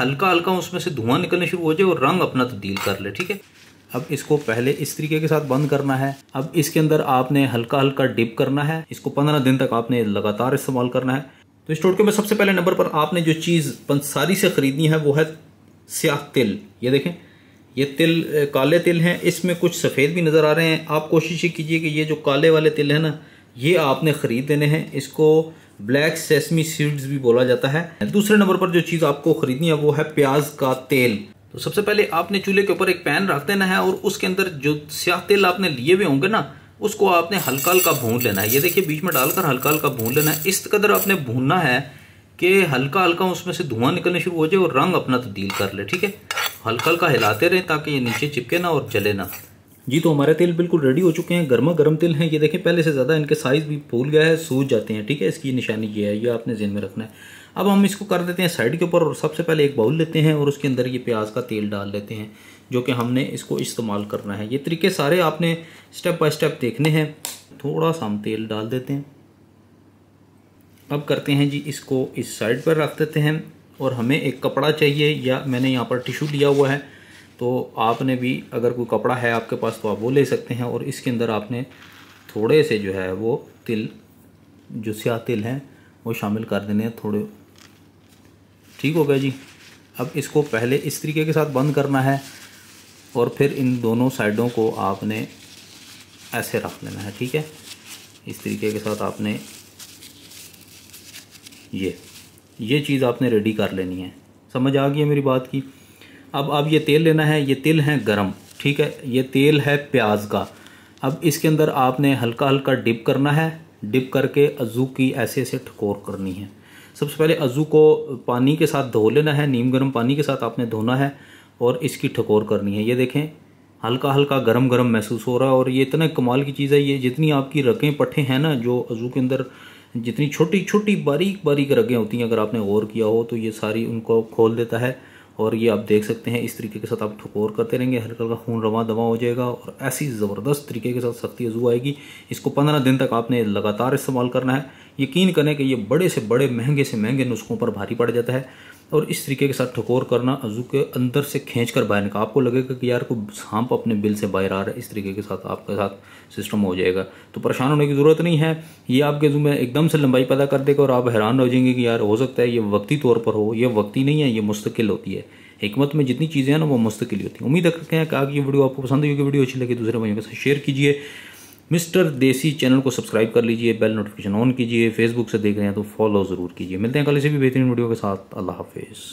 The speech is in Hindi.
हल्का हल्का उसमें से धुआं निकलने शुरू हो जाए और रंग अपना तब्दील तो कर ले ठीक है अब इसको पहले इस तरीके के साथ बंद करना है अब इसके अंदर आपने हल्का हल्का डिप करना है इसको पंद्रह दिन तक आपने लगातार इस्तेमाल करना है तो इस टोटके में सबसे पहले नंबर पर आपने जो चीज़ पंसारी से ख़रीदनी है वो है स्याह तिल ये देखें ये तिल काले तिल हैं इसमें कुछ सफ़ेद भी नज़र आ रहे हैं आप कोशिश ये कीजिए कि ये जो काले वाले तिल हैं ना ये आपने ख़रीद देने हैं इसको ब्लैक सेसमी सीड्स भी बोला जाता है दूसरे नंबर पर जो चीज़ आपको खरीदनी है वो है प्याज का तेल तो सबसे पहले आपने चूल्हे के ऊपर एक पैन रख देना है और उसके अंदर जो स्याह तेल आपने लिए हुए होंगे ना उसको आपने हल्का हल्का भून लेना है ये देखिए बीच में डालकर हल्का हल्का भून लेना है इस कदर आपने भूनना है कि हल्का हल्का उसमें से धुआं निकलने शुरू हो जाए और रंग अपना तब्दील कर ले ठीक है हल्का हल्का हिलाते रहें ताकि ये नीचे चिपके ना और जले ना जी तो हमारे तेल बिल्कुल रेडी हो चुके हैं गर्मा गर्म तेल हैं ये देखें पहले से ज़्यादा इनके साइज़ भी फूल गया है सूज जाते हैं ठीक है इसकी निशानी ये है ये आपने जेन में रखना है अब हम इसको कर देते हैं साइड के ऊपर और सबसे पहले एक बाउल लेते हैं और उसके अंदर ये प्याज का तेल डाल लेते हैं जो कि हमने इसको इस्तेमाल करना है ये तरीके सारे आपने स्टेप बाय स्टेप देखने हैं थोड़ा सा हम तेल डाल देते हैं अब करते हैं जी इसको इस साइड पर रख देते हैं और हमें एक कपड़ा चाहिए या मैंने यहाँ पर टिशू लिया हुआ है तो आपने भी अगर कोई कपड़ा है आपके पास तो आप वो ले सकते हैं और इसके अंदर आपने थोड़े से जो है वो तिल जो स्याह तिल हैं वो शामिल कर देने हैं थोड़े ठीक हो गया जी अब इसको पहले इस तरीके के साथ बंद करना है और फिर इन दोनों साइडों को आपने ऐसे रख लेना है ठीक है इस तरीके के साथ आपने ये ये चीज़ आपने रेडी कर लेनी है समझ आ गई है मेरी बात की अब अब ये तेल लेना है ये तिल है गरम ठीक है ये तेल है प्याज का अब इसके अंदर आपने हल्का हल्का डिप करना है डिप करके अज़ू की ऐसे ऐसे ठकोर करनी है सबसे पहले अज़ू को पानी के साथ धो लेना है नीम गर्म पानी के साथ आपने धोना है और इसकी ठकोर करनी है ये देखें हल्का हल्का गरम गरम महसूस हो रहा है और ये इतना कमाल की चीज़ है ये जितनी आपकी रगें पट्ठे हैं ना जो अज़ू के अंदर जितनी छोटी छोटी बारीक बारीक रगें होती हैं अगर आपने गौर किया हो तो ये सारी उनको खोल देता है और ये आप देख सकते हैं इस तरीके के साथ आप ठकोर करते रहेंगे हल्का हल्का खून रवा दवा हो जाएगा और ऐसी ज़बरदस्त तरीके के साथ सख्ती अजू आएगी इसको पंद्रह दिन तक आपने लगातार इस्तेमाल करना है यकीन करें कि ये बड़े से बड़े महंगे से महंगे नुस्खों पर भारी पड़ जाता है और इस तरीके के साथ ठकोर करना अजू के अंदर से खींच कर बाहर निकाल आपको लगेगा कि यार को सांप अपने बिल से बाहर आ रहा है इस तरीके के साथ आपके साथ सिस्टम हो जाएगा तो परेशान होने की ज़रूरत नहीं है ये आपके जू में एकदम से लंबाई पैदा कर देगा और आप हैरान हो जाएंगे कि यार हो सकता है ये वक्ती तौर पर हो यह वक्ती नहीं है ये मुस्तकिल होती है हमत में जितनी चीज़ें हैं ना वो मुस्तकिल होती हैं उम्मीद रखते हैं कि आगे वीडियो आपको पसंद होगी वीडियो अच्छी लगी दूसरे तो भाइयों के साथ शेयर कीजिए मिस्टर देसी चैनल को सब्सक्राइब कर लीजिए बेल नोटिफिकेशन ऑन कीजिए फेसबुक से देख रहे हैं तो फॉलो ज़रूर कीजिए मिलते हैं कल इसी भी बेहतरीन वीडियो के साथ अल्लाह हाफिज़